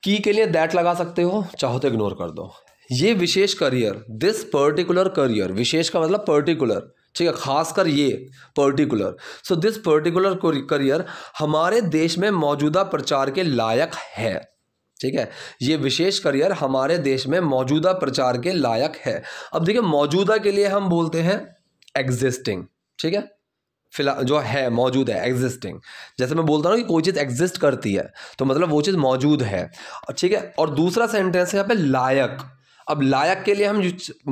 की के लिए दैट लगा सकते हो चाहो तो इग्नोर कर दो ये विशेष करियर दिस पर्टिकुलर करियर विशेष का मतलब पर्टिकुलर ठीक है खासकर ये particular so this particular career हमारे देश में मौजूदा प्रचार के लायक है ठीक है ये विशेष करियर हमारे देश में मौजूदा प्रचार के लायक है अब देखिए मौजूदा के लिए हम बोलते हैं एग्जिस्टिंग ठीक है फिलहाल जो है मौजूद है एग्जिस्टिंग जैसे मैं बोलता हूँ कि कोई चीज़ एग्जिस्ट करती है तो मतलब वो चीज़ मौजूद है ठीक है और दूसरा सेंटेंस है यहाँ पे लायक अब लायक के लिए हम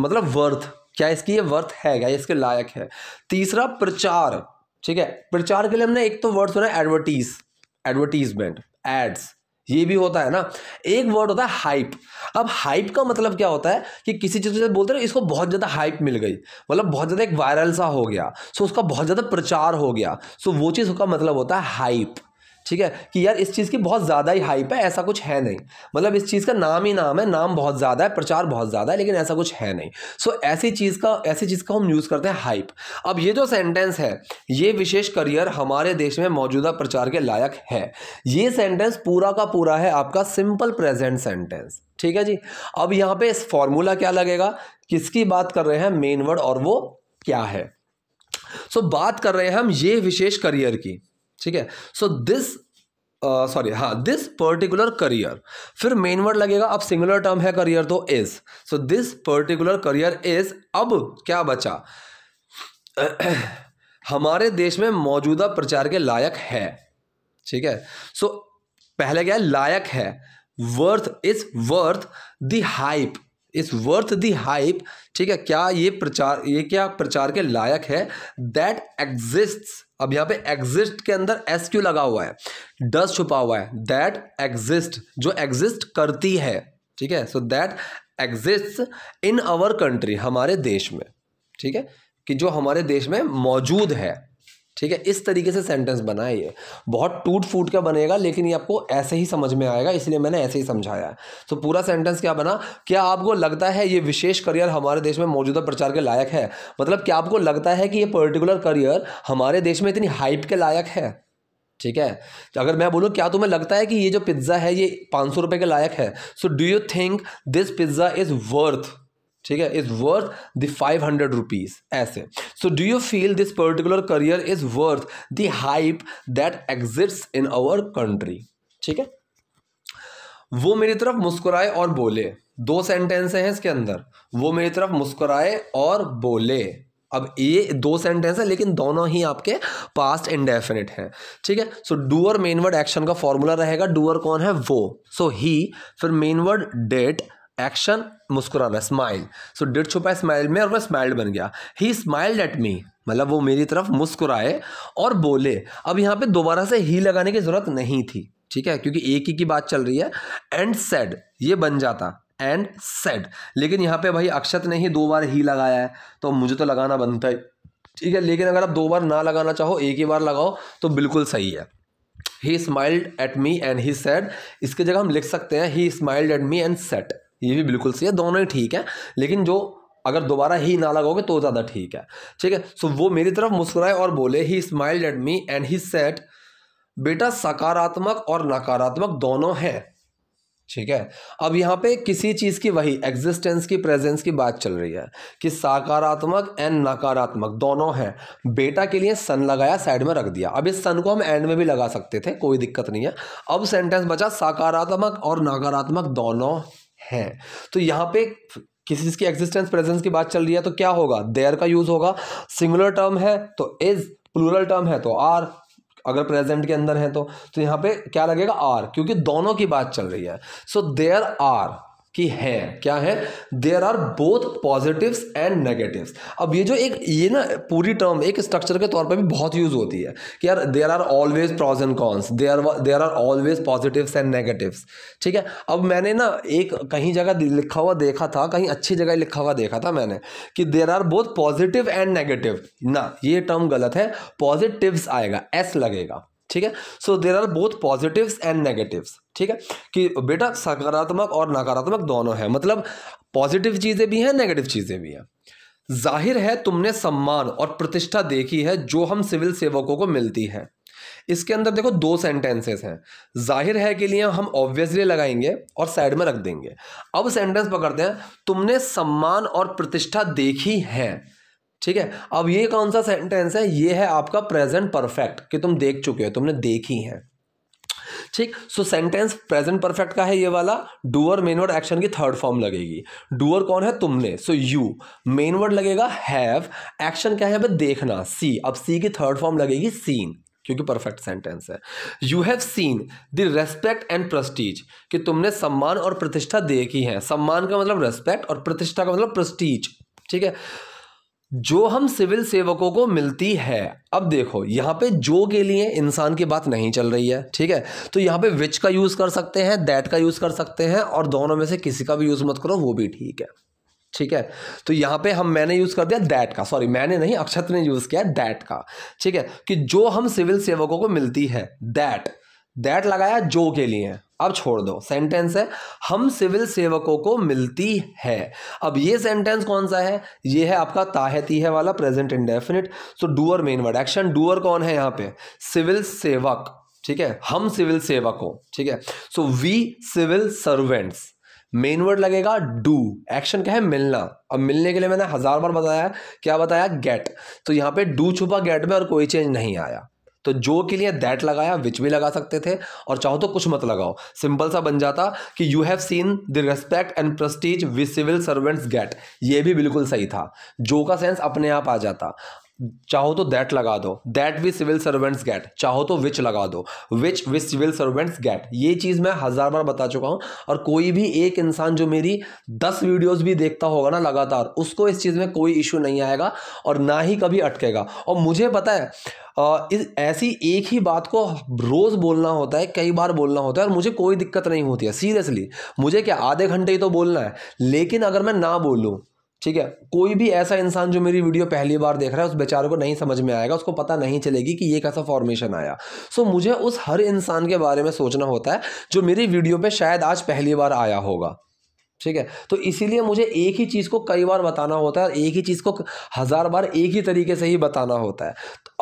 मतलब वर्थ क्या इसकी ये वर्थ है क्या इसके लायक है तीसरा प्रचार ठीक है प्रचार के लिए हमने एक तो वर्ड सुना है एडवर्टीज एडवर्टीजमेंट एड्स ये भी होता है ना एक वर्ड होता है हाइप अब हाइप का मतलब क्या होता है कि किसी चीज़ से बोलते हैं इसको बहुत ज़्यादा हाइप मिल गई मतलब बहुत ज़्यादा एक वायरल सा हो गया सो उसका बहुत ज़्यादा प्रचार हो गया सो वो चीज़ का मतलब होता है हाइप ठीक है कि यार इस चीज़ की बहुत ज़्यादा ही हाइप है ऐसा कुछ है नहीं मतलब इस चीज़ का नाम ही नाम है नाम बहुत ज़्यादा है प्रचार बहुत ज़्यादा है लेकिन ऐसा कुछ है नहीं सो so, ऐसी चीज़ का ऐसी चीज़ का हम यूज़ करते हैं हाइप अब ये जो सेंटेंस है ये विशेष करियर हमारे देश में मौजूदा प्रचार के लायक है ये सेंटेंस पूरा का पूरा है आपका सिंपल प्रेजेंट सेंटेंस ठीक है जी अब यहाँ पे इस फॉर्मूला क्या लगेगा किसकी बात कर रहे हैं मेन वर्ड और वो क्या है सो so, बात कर रहे हैं हम ये विशेष करियर की ठीक है सो दिस सॉरी हाँ दिस पर्टिकुलर करियर फिर मेन वर्ड लगेगा अब सिंगुलर टर्म है करियर तो is so this particular career is अब क्या बचा हमारे देश में मौजूदा प्रचार के लायक है ठीक है सो पहले क्या है लायक है worth is worth the hype is worth the hype ठीक है क्या ये प्रचार ये क्या प्रचार के लायक है दैट एग्जिस्ट्स अब यहाँ पे एग्जिस्ट के अंदर एस क्यू लगा हुआ है डस छुपा हुआ है दैट एग्जिस्ट जो एग्जिस्ट करती है ठीक है so that exist in our country हमारे देश में ठीक है कि जो हमारे देश में मौजूद है ठीक है इस तरीके से सेंटेंस बना है ये बहुत टूट फूट का बनेगा लेकिन ये आपको ऐसे ही समझ में आएगा इसलिए मैंने ऐसे ही समझाया तो पूरा सेंटेंस क्या बना क्या आपको लगता है ये विशेष करियर हमारे देश में मौजूदा प्रचार के लायक है मतलब क्या आपको लगता है कि ये पर्टिकुलर करियर हमारे देश में इतनी हाइप के लायक है ठीक है तो अगर मैं बोलूँ क्या तुम्हें लगता है कि ये जो पिज्ज़ा है ये पाँच सौ रुपये के लायक है so do you think this pizza is worth ठीक है is worth the five hundred rupees ऐसे so do you feel this particular career is worth the hype that exist in our country ठीक है वो मेरी तरफ मुस्कुराए और बोले दो सेंटेंस हैं इसके अंदर वो मेरी तरफ मुस्कुराए और बोले अब ये दो सेंटेंस है लेकिन दोनों ही आपके पास्ट इंडेफिनिट हैं ठीक है सो डूअर मेनवर्ड एक्शन का फॉर्मूला रहेगा डूअर कौन है वो सो so, ही फिर मेनवर्ड डेट एक्शन मुस्कुराना स्माइल सो डेढ़ छुपा स्माइल में और वह स्माइल्ड बन गया ही स्माइल्ड एट मी मतलब वो मेरी तरफ मुस्कुराए और बोले अब यहाँ पे दोबारा से ही लगाने की ज़रूरत नहीं थी ठीक है क्योंकि एक ही की बात चल रही है एंड सेड ये बन जाता एंड सेड लेकिन यहाँ पे भाई अक्षत ने ही दो बार ही लगाया है तो मुझे तो लगाना बनता है ठीक है लेकिन अगर आप दो बार ना लगाना चाहो एक ही बार लगाओ तो बिल्कुल सही है he smiled at me and he said इसकी जगह हम लिख सकते हैं he smiled at me and said ये भी बिल्कुल सही है दोनों ही ठीक है लेकिन जो अगर दोबारा ही ना लगाओगे तो ज़्यादा ठीक है ठीक है सो वो मेरी तरफ मुस्कुराए और बोले he smiled at me and he said बेटा सकारात्मक और नकारात्मक दोनों हैं ठीक है अब यहाँ पे किसी चीज़ की वही एग्जिस्टेंस की प्रेजेंस की बात चल रही है कि सकारात्मक एंड नकारात्मक दोनों हैं बेटा के लिए सन लगाया साइड में रख दिया अब इस सन को हम एंड में भी लगा सकते थे कोई दिक्कत नहीं है अब सेंटेंस बचा सकारात्मक और नकारात्मक दोनों हैं तो यहाँ पे किसी चीज़ की एग्जिस्टेंस प्रेजेंस की बात चल रही है तो क्या होगा देयर का यूज़ होगा सिंगुलर टर्म है तो इज़ प्लूरल टर्म है तो आर अगर प्रेजेंट के अंदर है तो तो यहाँ पे क्या लगेगा आर क्योंकि दोनों की बात चल रही है सो देयर आर कि है क्या है there are both positives and negatives अब ये जो एक ये ना पूरी टर्म एक स्ट्रक्चर के तौर पे भी बहुत यूज़ होती है कि यार there are always pros and cons there there are always positives and negatives ठीक है अब मैंने ना एक कहीं जगह लिखा हुआ देखा था कहीं अच्छी जगह लिखा हुआ देखा था मैंने कि there are both positive and negative ना ये टर्म गलत है पॉजिटिव्स आएगा एस लगेगा ठीक है so there are both positives and negatives ठीक है कि बेटा सकारात्मक और नकारात्मक दोनों है मतलब पॉजिटिव चीज़ें भी हैं नेगेटिव चीज़ें भी हैं जाहिर है तुमने सम्मान और प्रतिष्ठा देखी है जो हम सिविल सेवकों को मिलती है इसके अंदर देखो दो सेंटेंसेस हैं जाहिर है के लिए हम ऑब्वियसली लगाएंगे और साइड में रख देंगे अब सेंटेंस पकड़ते हैं तुमने सम्मान और प्रतिष्ठा देखी है ठीक है अब ये कौन सा सेंटेंस है ये है आपका प्रेजेंट परफेक्ट कि तुम देख चुके हो तुमने देखी है ठीक सो सेंटेंस प्रेजेंट परफेक्ट का है ये वाला डूअर मेनवर्ड एक्शन की थर्ड फॉर्म लगेगी डूअर कौन है तुमने सो यू मेनवर्ड लगेगा हैव एक्शन क्या है देखना सी अब सी की थर्ड फॉर्म लगेगी सीन क्योंकि परफेक्ट सेंटेंस है you have seen the respect and prestige कि तुमने सम्मान और प्रतिष्ठा देखी है सम्मान का मतलब रेस्पेक्ट और प्रतिष्ठा का मतलब प्रस्टीज ठीक है जो हम सिविल सेवकों को मिलती है अब देखो यहां पे जो के लिए इंसान की बात नहीं चल रही है ठीक है तो यहां पे विच का यूज़ कर सकते हैं दैट का यूज़ कर सकते हैं और दोनों में से किसी का भी यूज़ मत करो वो भी ठीक है ठीक है तो यहां पे हम मैंने यूज़ कर दिया दैट का सॉरी मैंने नहीं अक्षत ने यूज़ किया दैट का ठीक है कि जो हम सिविल सेवकों को मिलती है दैट दैट लगाया जो के लिए अब छोड़ दो सेंटेंस है हम सिविल सेवकों को मिलती है अब ये सेंटेंस कौन सा है ये है आपका ताहती है वाला present indefinite so doer main word action doer कौन है यहां पे सिविल सेवक ठीक है हम सिविल सेवकों ठीक है so we civil servants main word लगेगा डू एक्शन क्या है मिलना अब मिलने के लिए मैंने हजार बार बताया क्या बताया गेट तो यहां पे डू छुपा गेट में और कोई चेंज नहीं आया तो जो के लिए दैट लगाया विच भी लगा सकते थे और चाहो तो कुछ मत लगाओ सिंपल सा बन जाता कि you have seen the respect and prestige which civil servants get ये भी बिल्कुल सही था जो का सेंस अपने आप आ जाता चाहो तो दैट लगा दो दैट भी सिविल सर्वेंट्स गेट चाहो तो विच लगा दो which which civil servants get ये चीज़ मैं हज़ार बार बता चुका हूं और कोई भी एक इंसान जो मेरी दस वीडियोस भी देखता होगा ना लगातार उसको इस चीज़ में कोई इश्यू नहीं आएगा और ना ही कभी अटकेगा और मुझे पता है इस ऐसी एक ही बात को रोज़ बोलना होता है कई बार बोलना होता है और मुझे कोई दिक्कत नहीं होती है सीरियसली मुझे क्या आधे घंटे ही तो बोलना है लेकिन अगर मैं ना बोलूँ ठीक है कोई भी ऐसा इंसान जो मेरी वीडियो पहली बार देख रहा है उस बेचारे को नहीं समझ में आएगा उसको पता नहीं चलेगी कि ये कैसा फॉर्मेशन आया सो मुझे उस हर इंसान के बारे में सोचना होता है जो मेरी वीडियो पे शायद आज पहली बार आया होगा ठीक है तो इसीलिए मुझे एक ही चीज़ को कई बार बताना होता है और एक ही चीज़ को हज़ार बार एक ही तरीके से ही बताना होता है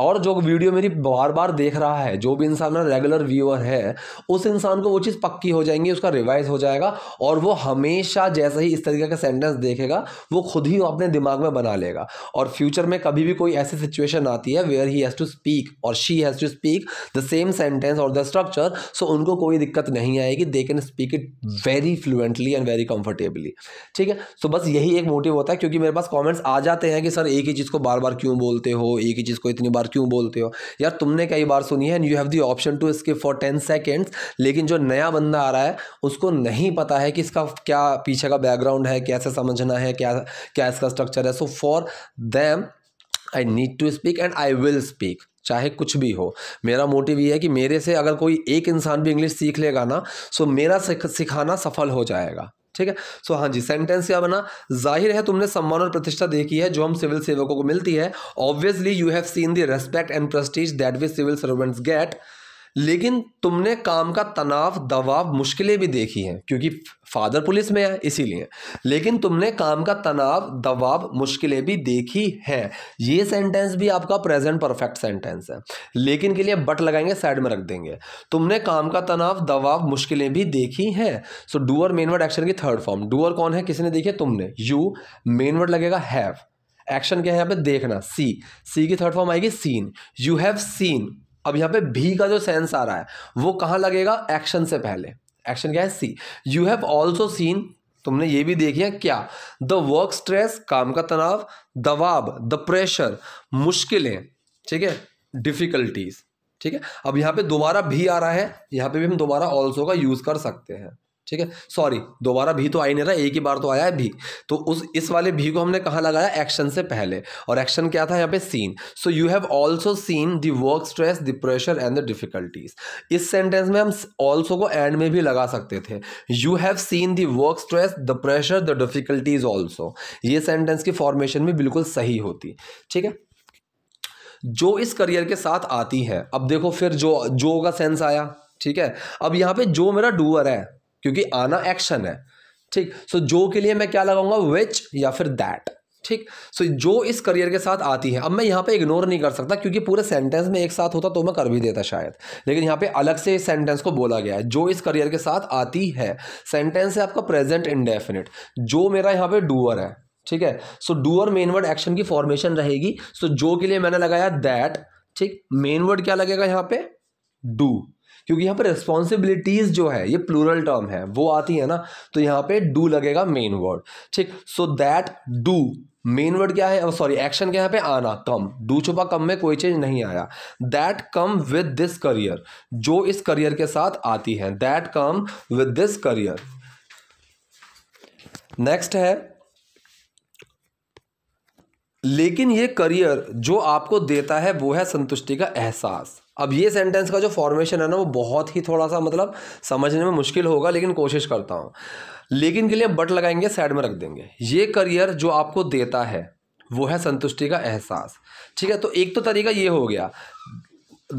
और जो वीडियो मेरी बार बार देख रहा है जो भी इंसान मेरा रेगुलर व्यूअर है उस इंसान को वो चीज़ पक्की हो जाएंगी उसका रिवाइज हो जाएगा और वो हमेशा जैसे ही इस तरीके का सेंटेंस देखेगा वो खुद ही अपने दिमाग में बना लेगा और फ्यूचर में कभी भी कोई ऐसी सिचुएशन आती है where he has to speak और she has to speak the same sentence और द स्ट्रक्चर सो उनको कोई दिक्कत नहीं आएगी they can speak it very fluently and very come comfortably ठीक है सो बस यही एक मोटिव होता है क्योंकि मेरे पास कॉमेंट्स आ जाते हैं कि सर एक ही चीज़ को बार बार क्यों बोलते हो एक ही चीज़ को इतनी बार क्यों बोलते हो यार तुमने कई बार सुनी है and you have the option to skip for ten seconds लेकिन जो नया बंदा आ रहा है उसको नहीं पता है कि इसका क्या पीछे का बैकग्राउंड है कैसे समझना है क्या क्या इसका स्ट्रक्चर है so for them I need to speak and I will speak चाहे कुछ भी हो मेरा मोटिव ये है कि मेरे से अगर कोई एक इंसान भी इंग्लिश सीख लेगा ना सो मेरा सिखाना सफल हो जाएगा ठीक है सो हाँ जी सेंटेंस क्या बना जाहिर है तुमने सम्मान और प्रतिष्ठा देखी है जो हम सिविल सेवकों को मिलती है obviously you have seen the respect and prestige that we civil servants get लेकिन तुमने काम का तनाव दबाव मुश्किलें भी देखी हैं क्योंकि फादर पुलिस में है इसीलिए लेकिन तुमने काम का तनाव दबाव मुश्किलें भी देखी हैं ये सेंटेंस भी आपका प्रेजेंट परफेक्ट सेंटेंस है लेकिन के लिए बट लगाएंगे साइड में रख देंगे तुमने काम का तनाव दबाव मुश्किलें भी देखी हैं so doer main word action की थर्ड फॉर्म डूअर कौन है किसने देखी तुमने यू मेन वर्ड लगेगा हैव एक्शन क्या है यहाँ पे देखना सी सी की थर्ड फॉर्म आएगी सीन यू हैव सीन अब यहाँ पे भी का जो सेंस आ रहा है वो कहाँ लगेगा एक्शन से पहले एक्शन क्या है see you have also seen तुमने ये भी देखी है क्या द वर्क स्ट्रेस काम का तनाव दबाव द प्रेशर मुश्किलें ठीक है डिफिकल्टीज ठीक है अब यहाँ पे दोबारा भी आ रहा है यहां पे भी हम दोबारा ऑल्सो का यूज़ कर सकते हैं ठीक है सॉरी दोबारा भी तो आई नहीं रहा एक ही बार तो आया है भी तो उस इस वाले भी को हमने कहाँ लगाया एक्शन से पहले और एक्शन क्या था यहाँ पे seen so you have also seen the work stress the pressure and the difficulties इस सेंटेंस में हम ऑल्सो को एंड में भी लगा सकते थे you have seen the work stress the pressure the difficulties also ये सेंटेंस की फॉर्मेशन में बिल्कुल सही होती ठीक है जो इस करियर के साथ आती है अब देखो फिर जो जो का सेंस आया ठीक है अब यहाँ पे जो मेरा डूअर है क्योंकि आना एक्शन है ठीक सो so, जो के लिए मैं क्या लगाऊंगा विच या फिर दैट ठीक सो so, जो इस करियर के साथ आती है अब मैं यहाँ पे इग्नोर नहीं कर सकता क्योंकि पूरे सेंटेंस में एक साथ होता तो मैं कर भी देता शायद लेकिन यहाँ पे अलग से इस सेंटेंस को बोला गया है जो इस करियर के साथ आती है सेंटेंस है आपका प्रेजेंट इंडेफिनिट जो मेरा यहाँ पे डूअर है ठीक है so doer main word action की फॉर्मेशन रहेगी सो so, जो के लिए मैंने लगाया दैट ठीक मेन वर्ड क्या लगेगा यहाँ पे डू क्योंकि यहाँ पर रिस्पॉन्सिबिलिटीज जो है ये प्लूरल टर्म है वो आती है ना तो यहाँ पे डू लगेगा मेन वर्ड ठीक so that do main word क्या है सॉरी oh, एक्शन क्या है पे आना कम डू छुपा कम में कोई चेंज नहीं आया that come with this career जो इस करियर के साथ आती है that come with this career next है लेकिन ये करियर जो आपको देता है वो है संतुष्टि का एहसास अब ये सेंटेंस का जो फॉर्मेशन है ना वो बहुत ही थोड़ा सा मतलब समझने में मुश्किल होगा लेकिन कोशिश करता हूँ लेकिन के लिए बट लगाएंगे साइड में रख देंगे ये करियर जो आपको देता है वो है संतुष्टि का एहसास ठीक है तो एक तो तरीका ये हो गया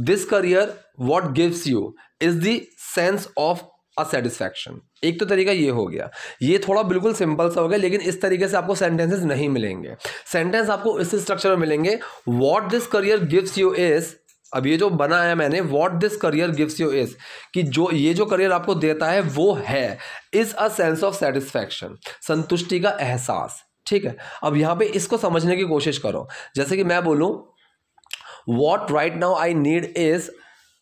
this career what gives you is देंस सेंस ऑफ सेटिस्फैक्शन एक तो तरीका ये हो गया ये थोड़ा बिल्कुल सिंपल सा हो गया लेकिन इस तरीके से आपको सेंटेंसेस नहीं मिलेंगे सेंटेंस आपको इस स्ट्रक्चर में मिलेंगे what this career gives you is अब ये जो बना है मैंने what this career gives you is कि जो ये जो करियर आपको देता है वो है is a sense of satisfaction संतुष्टि का एहसास ठीक है अब यहाँ पे इसको समझने की कोशिश करो जैसे कि मैं बोलूँ what right now I need is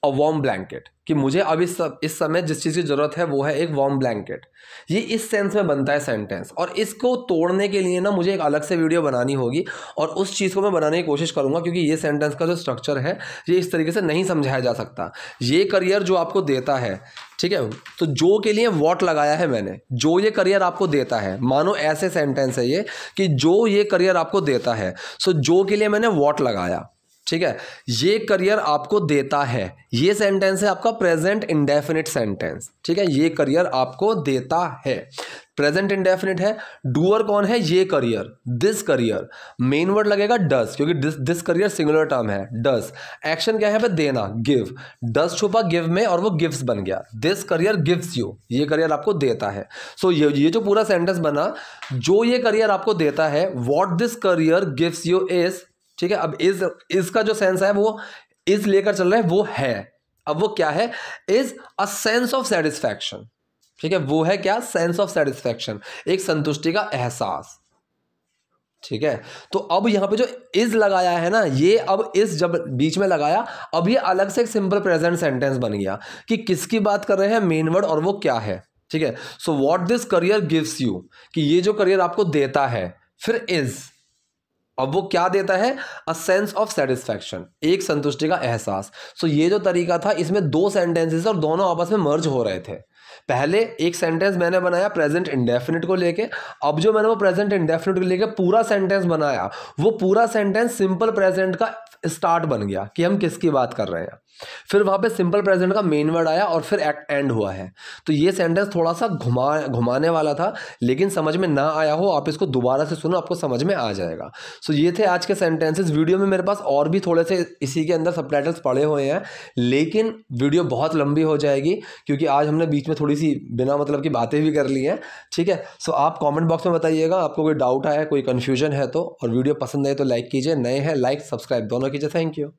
a warm blanket कि मुझे अब इस सब इस समय जिस चीज़ की ज़रूरत है वो है एक वॉम ब्लैंकेट ये इस सेंस में बनता है सेंटेंस और इसको तोड़ने के लिए ना मुझे एक अलग से वीडियो बनानी होगी और उस चीज़ को मैं बनाने की कोशिश करूँगा क्योंकि ये सेंटेंस का जो स्ट्रक्चर है ये इस तरीके से नहीं समझाया जा सकता ये करियर जो आपको देता है ठीक है तो जो के लिए वॉट लगाया है मैंने जो ये करियर आपको देता है मानो ऐसे सेंटेंस है ये कि जो ये करियर आपको देता है सो जो के लिए मैंने वॉट लगाया ठीक है ये करियर आपको देता है ये सेंटेंस है आपका प्रेजेंट इंडेफिनिट सेंटेंस ठीक है ये करियर आपको देता है प्रेजेंट इंडेफिनिट है डूअर कौन है ये career this career main word लगेगा डस क्योंकि this this career singular term है डस एक्शन क्या है भाई देना गिव डस छुपा गिव में और वो गिव्स बन गया दिस करियर गिव्स यू ये करियर आपको देता है सो so, ये ये जो पूरा सेंटेंस बना जो ये करियर आपको देता है what this career gives you is ठीक है अब इस इसका जो सेंस है वो इस लेकर चल रहा है वो है अब वो क्या है is a sense of satisfaction ठीक है वो है क्या सेंस ऑफ सेटिस्फैक्शन एक संतुष्टि का एहसास ठीक है तो अब यहां पे जो इज लगाया है ना ये अब इस जब बीच में लगाया अब ये अलग से एक सिंपल प्रेजेंट सेंटेंस बन गया कि किसकी बात कर रहे हैं मेन वर्ड और वो क्या है ठीक है so what this career gives you कि ये जो करियर आपको देता है फिर इज़ अब वो क्या देता है अ सेंस ऑफ सेटिस्फैक्शन एक संतुष्टि का एहसास सो ये जो तरीका था इसमें दो सेंटेंसेस और दोनों आपस में मर्ज हो रहे थे पहले एक सेंटेंस मैंने बनाया प्रेजेंट इंडेफिनिट को लेके अब जो मैंने वो प्रेजेंट इंडेफिनिट को लेके पूरा सेंटेंस बनाया वो पूरा सेंटेंस सिंपल प्रेजेंट का स्टार्ट बन गया कि हम किसकी बात कर रहे हैं फिर वहां पे सिंपल प्रेजेंट का मेन वर्ड आया और फिर एंड हुआ है तो ये सेंटेंस थोड़ा सा घुमा घुमाने वाला था लेकिन समझ में ना आया हो आप इसको दोबारा से सुनो आपको समझ में आ जाएगा सो ये थे आज के सेंटेंसेस वीडियो में मेरे पास और भी थोड़े से इसी के अंदर सब पड़े हुए हैं लेकिन वीडियो बहुत लंबी हो जाएगी क्योंकि आज हमने बीच में थोड़ी सी बिना मतलब की बातें भी कर ली हैं ठीक है सो आप कॉमेंट बॉक्स में बताइएगा आपको कोई डाउट आया कोई कन्फ्यूजन है तो और वीडियो पसंद आए तो लाइक कीजिए नए हैं लाइक सब्सक्राइब दोनों बाकीचं थँक्यू